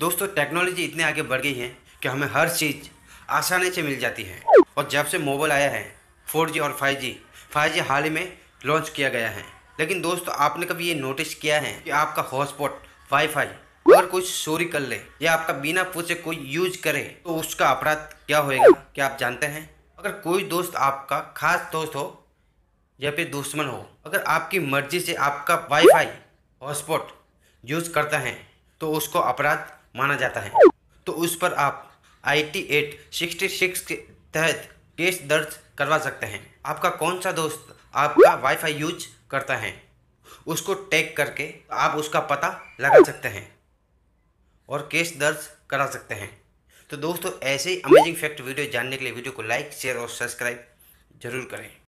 दोस्तों टेक्नोलॉजी इतने आगे बढ़ गई है कि हमें हर चीज़ आसानी से मिल जाती है और जब से मोबाइल आया है 4G और 5G 5G हाल ही में लॉन्च किया गया है लेकिन दोस्तों आपने कभी ये नोटिस किया है कि आपका हॉटस्पॉट वाईफाई अगर कोई चोरी कर ले या आपका बिना पूछे कोई यूज करे तो उसका अपराध क्या होएगा क्या आप जानते हैं अगर कोई दोस्त आपका खास दोस्त हो या फिर दुश्मन हो अगर आपकी मर्जी से आपका वाईफाई हॉटस्पॉट यूज़ करता है तो उसको अपराध माना जाता है तो उस पर आप I T act sixty six के तहत केस दर्ज करवा सकते हैं आपका कौन सा दोस्त आपका वाईफाई यूज करता है उसको टैग करके आप उसका पता लगा सकते हैं और केस दर्ज करा सकते हैं तो दोस्तों ऐसे ही अमेजिंग फैक्ट वीडियो जानने के लिए वीडियो को लाइक शेयर और सब्सक्राइब जरूर करें